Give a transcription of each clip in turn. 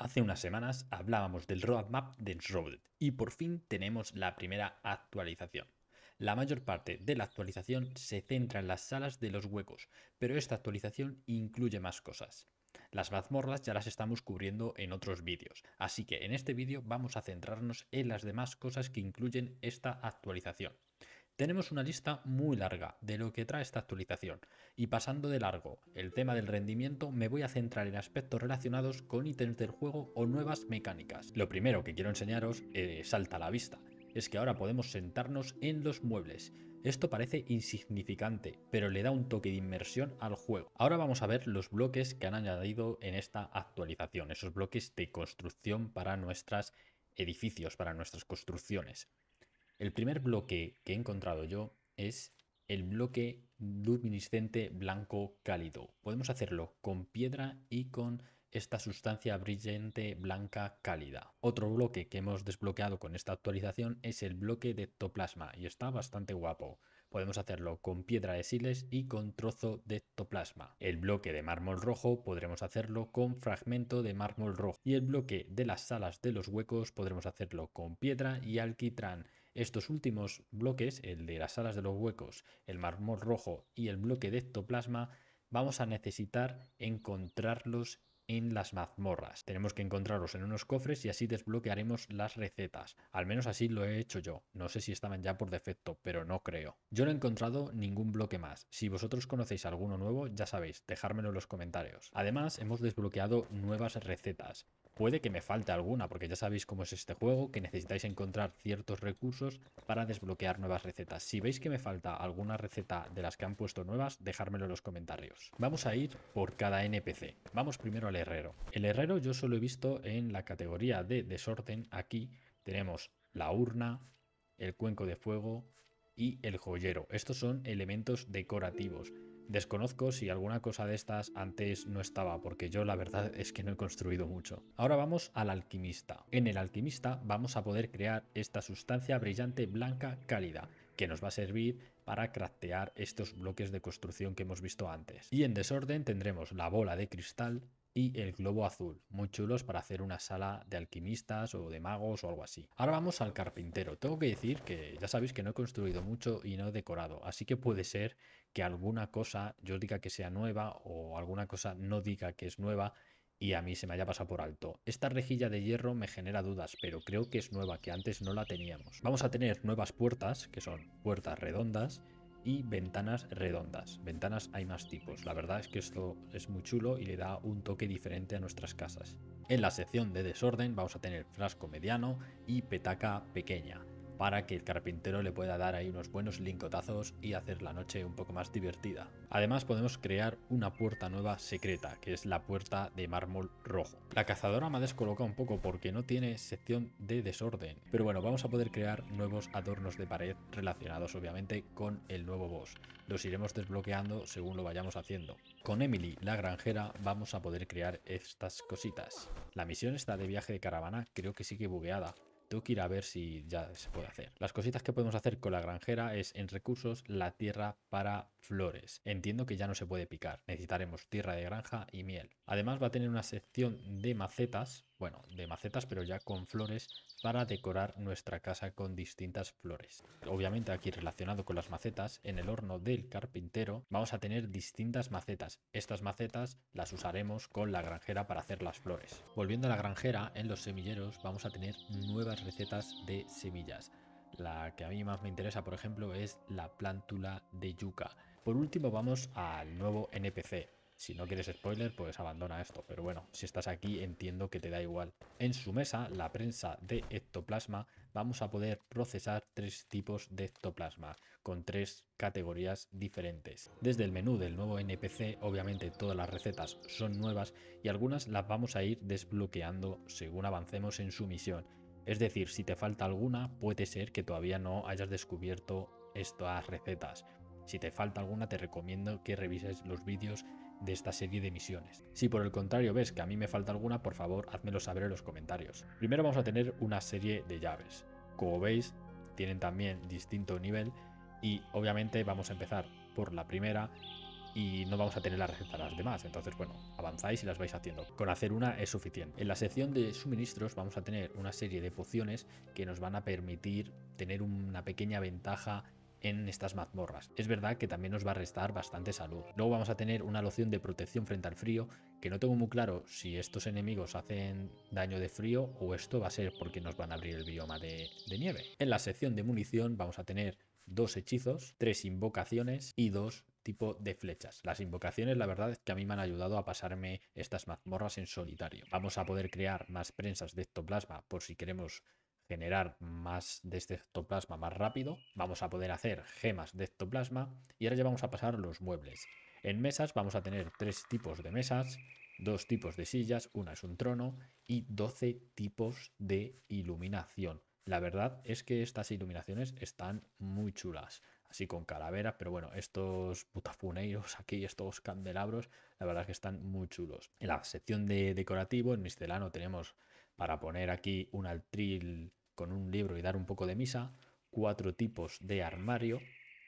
Hace unas semanas hablábamos del roadmap de Shrouded y por fin tenemos la primera actualización. La mayor parte de la actualización se centra en las salas de los huecos, pero esta actualización incluye más cosas. Las mazmorras ya las estamos cubriendo en otros vídeos, así que en este vídeo vamos a centrarnos en las demás cosas que incluyen esta actualización. Tenemos una lista muy larga de lo que trae esta actualización y pasando de largo el tema del rendimiento me voy a centrar en aspectos relacionados con ítems del juego o nuevas mecánicas. Lo primero que quiero enseñaros eh, salta a la vista, es que ahora podemos sentarnos en los muebles. Esto parece insignificante, pero le da un toque de inmersión al juego. Ahora vamos a ver los bloques que han añadido en esta actualización, esos bloques de construcción para nuestros edificios, para nuestras construcciones. El primer bloque que he encontrado yo es el bloque luminiscente blanco cálido. Podemos hacerlo con piedra y con esta sustancia brillante blanca cálida. Otro bloque que hemos desbloqueado con esta actualización es el bloque de ectoplasma y está bastante guapo. Podemos hacerlo con piedra de siles y con trozo de ectoplasma. El bloque de mármol rojo podremos hacerlo con fragmento de mármol rojo. Y el bloque de las alas de los huecos podremos hacerlo con piedra y alquitrán. Estos últimos bloques, el de las alas de los huecos, el mármol rojo y el bloque de ectoplasma, vamos a necesitar encontrarlos en las mazmorras. Tenemos que encontrarlos en unos cofres y así desbloquearemos las recetas. Al menos así lo he hecho yo. No sé si estaban ya por defecto, pero no creo. Yo no he encontrado ningún bloque más. Si vosotros conocéis alguno nuevo, ya sabéis, dejármelo en los comentarios. Además, hemos desbloqueado nuevas recetas. Puede que me falte alguna, porque ya sabéis cómo es este juego, que necesitáis encontrar ciertos recursos para desbloquear nuevas recetas. Si veis que me falta alguna receta de las que han puesto nuevas, dejármelo en los comentarios. Vamos a ir por cada NPC. Vamos primero al herrero. El herrero yo solo he visto en la categoría de desorden. Aquí tenemos la urna, el cuenco de fuego y el joyero. Estos son elementos decorativos. Desconozco si alguna cosa de estas antes no estaba, porque yo la verdad es que no he construido mucho. Ahora vamos al alquimista. En el alquimista vamos a poder crear esta sustancia brillante blanca cálida, que nos va a servir para craftear estos bloques de construcción que hemos visto antes. Y en desorden tendremos la bola de cristal, y el globo azul, muy chulos para hacer una sala de alquimistas o de magos o algo así. Ahora vamos al carpintero. Tengo que decir que ya sabéis que no he construido mucho y no he decorado, así que puede ser que alguna cosa yo diga que sea nueva o alguna cosa no diga que es nueva y a mí se me haya pasado por alto. Esta rejilla de hierro me genera dudas, pero creo que es nueva, que antes no la teníamos. Vamos a tener nuevas puertas, que son puertas redondas, y ventanas redondas. Ventanas hay más tipos. La verdad es que esto es muy chulo y le da un toque diferente a nuestras casas. En la sección de desorden vamos a tener frasco mediano y petaca pequeña para que el carpintero le pueda dar ahí unos buenos lincotazos y hacer la noche un poco más divertida. Además podemos crear una puerta nueva secreta, que es la puerta de mármol rojo. La cazadora me ha descolocado un poco porque no tiene sección de desorden, pero bueno, vamos a poder crear nuevos adornos de pared relacionados obviamente con el nuevo boss. Los iremos desbloqueando según lo vayamos haciendo. Con Emily, la granjera, vamos a poder crear estas cositas. La misión está de viaje de caravana creo que sigue bugueada, tengo que ir a ver si ya se puede hacer. Las cositas que podemos hacer con la granjera es en recursos la tierra para flores. Entiendo que ya no se puede picar. Necesitaremos tierra de granja y miel. Además va a tener una sección de macetas bueno, de macetas, pero ya con flores para decorar nuestra casa con distintas flores. Obviamente aquí relacionado con las macetas, en el horno del carpintero vamos a tener distintas macetas. Estas macetas las usaremos con la granjera para hacer las flores. Volviendo a la granjera, en los semilleros vamos a tener nuevas recetas de semillas. La que a mí más me interesa, por ejemplo, es la plántula de yuca. Por último vamos al nuevo NPC, si no quieres spoiler, pues abandona esto. Pero bueno, si estás aquí, entiendo que te da igual. En su mesa, la prensa de ectoplasma, vamos a poder procesar tres tipos de ectoplasma, con tres categorías diferentes. Desde el menú del nuevo NPC, obviamente todas las recetas son nuevas y algunas las vamos a ir desbloqueando según avancemos en su misión. Es decir, si te falta alguna, puede ser que todavía no hayas descubierto estas recetas. Si te falta alguna, te recomiendo que revises los vídeos de esta serie de misiones. Si por el contrario ves que a mí me falta alguna, por favor, házmelo saber en los comentarios. Primero vamos a tener una serie de llaves. Como veis, tienen también distinto nivel y obviamente vamos a empezar por la primera y no vamos a tener la receta de las demás. Entonces, bueno, avanzáis y las vais haciendo. Con hacer una es suficiente. En la sección de suministros vamos a tener una serie de pociones que nos van a permitir tener una pequeña ventaja en estas mazmorras. Es verdad que también nos va a restar bastante salud. Luego vamos a tener una loción de protección frente al frío, que no tengo muy claro si estos enemigos hacen daño de frío o esto va a ser porque nos van a abrir el bioma de, nieve. En la sección de munición vamos a tener dos hechizos, tres invocaciones y dos tipo de flechas. Las invocaciones, la verdad es que a mí me han ayudado a pasarme estas mazmorras en solitario. Vamos a poder crear más prensas de ectoplasma por si queremos generar más de este ectoplasma más rápido, vamos a poder hacer gemas de ectoplasma y ahora ya vamos a pasar los muebles. En mesas vamos a tener tres tipos de mesas, dos tipos de sillas, una es un trono y 12 tipos de iluminación. La verdad es que estas iluminaciones están muy chulas, así con calaveras, pero bueno, estos putafuneiros aquí, estos candelabros, la verdad es que están muy chulos. En la sección de decorativo, en miscelano, tenemos para poner aquí un altril con un libro y dar un poco de misa, cuatro tipos de armario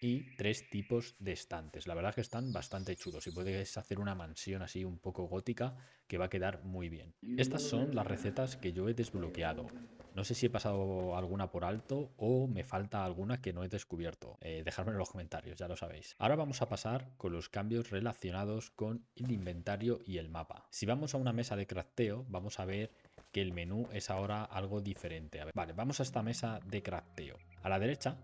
y tres tipos de estantes. La verdad es que están bastante chulos y podéis hacer una mansión así un poco gótica que va a quedar muy bien. Estas son las recetas que yo he desbloqueado. No sé si he pasado alguna por alto o me falta alguna que no he descubierto. Eh, dejadme en los comentarios, ya lo sabéis. Ahora vamos a pasar con los cambios relacionados con el inventario y el mapa. Si vamos a una mesa de crafteo, vamos a ver que el menú es ahora algo diferente. ver, vale, vamos a esta mesa de crafteo. A la derecha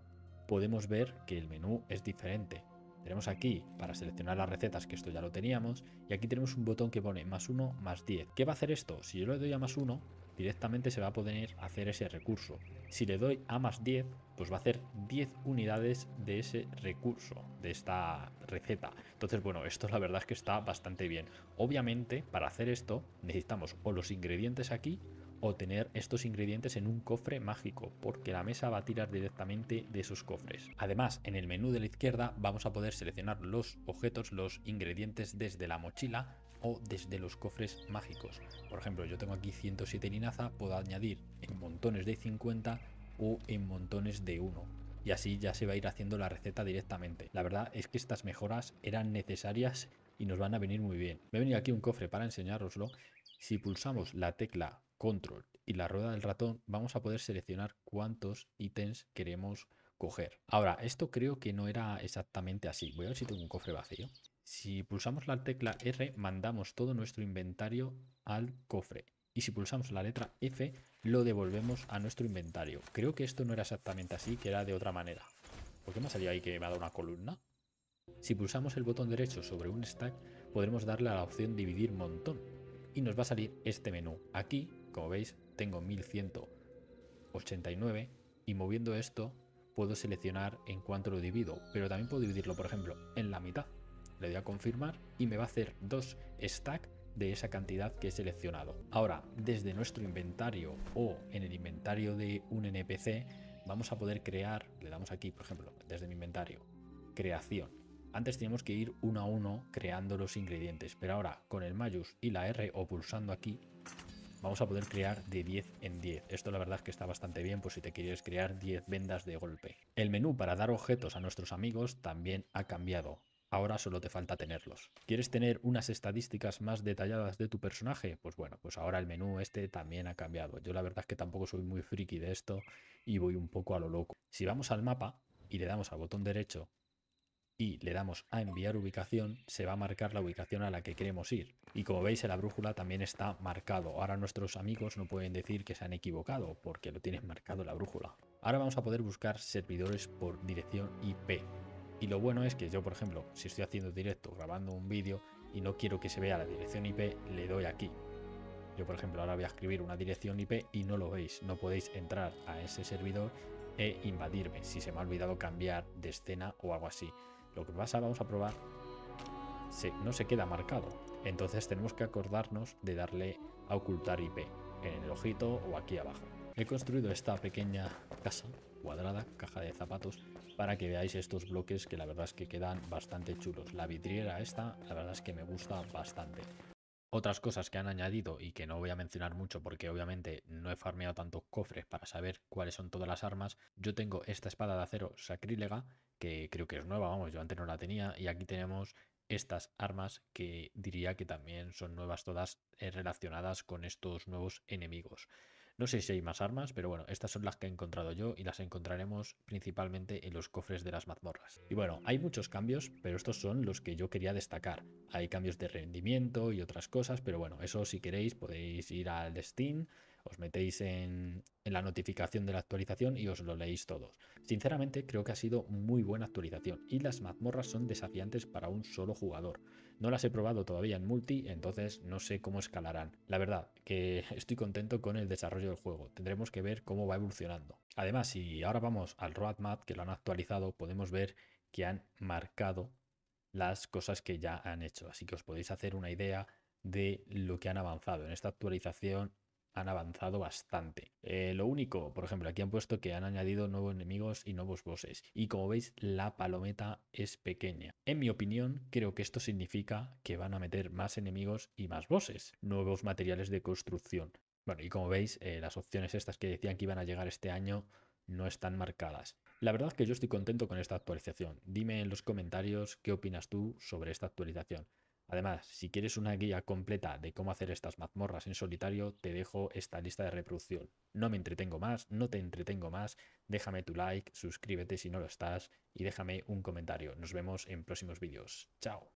podemos ver que el menú es diferente. Tenemos aquí para seleccionar las recetas, que esto ya lo teníamos, y aquí tenemos un botón que pone más 1, más 10. ¿Qué va a hacer esto? Si yo le doy a más 1, directamente se va a poder hacer ese recurso. Si le doy a más 10, pues va a hacer 10 unidades de ese recurso, de esta receta. Entonces, bueno, esto la verdad es que está bastante bien. Obviamente, para hacer esto necesitamos o los ingredientes aquí o tener estos ingredientes en un cofre mágico, porque la mesa va a tirar directamente de esos cofres. Además, en el menú de la izquierda vamos a poder seleccionar los objetos, los ingredientes desde la mochila o desde los cofres mágicos. Por ejemplo, yo tengo aquí 107 linaza, puedo añadir en montones de 50 o en montones de 1 y así ya se va a ir haciendo la receta directamente. La verdad es que estas mejoras eran necesarias y nos van a venir muy bien. Me he venido aquí un cofre para enseñároslo si pulsamos la tecla Control y la rueda del ratón, vamos a poder seleccionar cuántos ítems queremos coger. Ahora, esto creo que no era exactamente así. Voy a ver si tengo un cofre vacío. Si pulsamos la tecla R, mandamos todo nuestro inventario al cofre. Y si pulsamos la letra F, lo devolvemos a nuestro inventario. Creo que esto no era exactamente así, que era de otra manera. ¿Por qué me ha salido ahí que me ha dado una columna? Si pulsamos el botón derecho sobre un stack, podremos darle a la opción dividir montón y nos va a salir este menú. Aquí, como veis, tengo 1189 y moviendo esto puedo seleccionar en cuánto lo divido, pero también puedo dividirlo, por ejemplo, en la mitad. Le doy a confirmar y me va a hacer dos stack de esa cantidad que he seleccionado. Ahora, desde nuestro inventario o en el inventario de un NPC, vamos a poder crear, le damos aquí, por ejemplo, desde mi inventario, creación. Antes teníamos que ir uno a uno creando los ingredientes, pero ahora con el mayús y la R o pulsando aquí vamos a poder crear de 10 en 10. Esto la verdad es que está bastante bien pues si te quieres crear 10 vendas de golpe. El menú para dar objetos a nuestros amigos también ha cambiado. Ahora solo te falta tenerlos. ¿Quieres tener unas estadísticas más detalladas de tu personaje? Pues bueno, pues ahora el menú este también ha cambiado. Yo la verdad es que tampoco soy muy friki de esto y voy un poco a lo loco. Si vamos al mapa y le damos al botón derecho y le damos a enviar ubicación, se va a marcar la ubicación a la que queremos ir. Y como veis en la brújula también está marcado. Ahora nuestros amigos no pueden decir que se han equivocado porque lo tienen marcado la brújula. Ahora vamos a poder buscar servidores por dirección IP. Y lo bueno es que yo, por ejemplo, si estoy haciendo directo, grabando un vídeo y no quiero que se vea la dirección IP, le doy aquí. Yo, por ejemplo, ahora voy a escribir una dirección IP y no lo veis. No podéis entrar a ese servidor e invadirme si se me ha olvidado cambiar de escena o algo así. Lo que pasa, vamos a probar, si no se queda marcado. Entonces tenemos que acordarnos de darle a ocultar IP en el ojito o aquí abajo. He construido esta pequeña casa cuadrada, caja de zapatos, para que veáis estos bloques que la verdad es que quedan bastante chulos. La vidriera esta, la verdad es que me gusta bastante. Otras cosas que han añadido y que no voy a mencionar mucho porque obviamente no he farmeado tantos cofres para saber cuáles son todas las armas. Yo tengo esta espada de acero sacrílega que creo que es nueva, vamos, yo antes no la tenía y aquí tenemos estas armas que diría que también son nuevas todas eh, relacionadas con estos nuevos enemigos. No sé si hay más armas, pero bueno, estas son las que he encontrado yo y las encontraremos principalmente en los cofres de las mazmorras. Y bueno, hay muchos cambios, pero estos son los que yo quería destacar. Hay cambios de rendimiento y otras cosas, pero bueno, eso si queréis podéis ir al Steam os metéis en, la notificación de la actualización y os lo leéis todos. Sinceramente creo que ha sido muy buena actualización y las mazmorras son desafiantes para un solo jugador. No las he probado todavía en multi, entonces no sé cómo escalarán. La verdad que estoy contento con el desarrollo del juego, tendremos que ver cómo va evolucionando. Además, si ahora vamos al roadmap que lo han actualizado, podemos ver que han marcado las cosas que ya han hecho, así que os podéis hacer una idea de lo que han avanzado. En esta actualización han avanzado bastante. Eh, lo único, por ejemplo, aquí han puesto que han añadido nuevos enemigos y nuevos bosses. Y como veis, la palometa es pequeña. En mi opinión, creo que esto significa que van a meter más enemigos y más bosses. Nuevos materiales de construcción. Bueno, y como veis, eh, las opciones estas que decían que iban a llegar este año no están marcadas. La verdad es que yo estoy contento con esta actualización. Dime en los comentarios qué opinas tú sobre esta actualización. Además, si quieres una guía completa de cómo hacer estas mazmorras en solitario, te dejo esta lista de reproducción. No me entretengo más, no te entretengo más, déjame tu like, suscríbete si no lo estás y déjame un comentario. Nos vemos en próximos vídeos. Chao.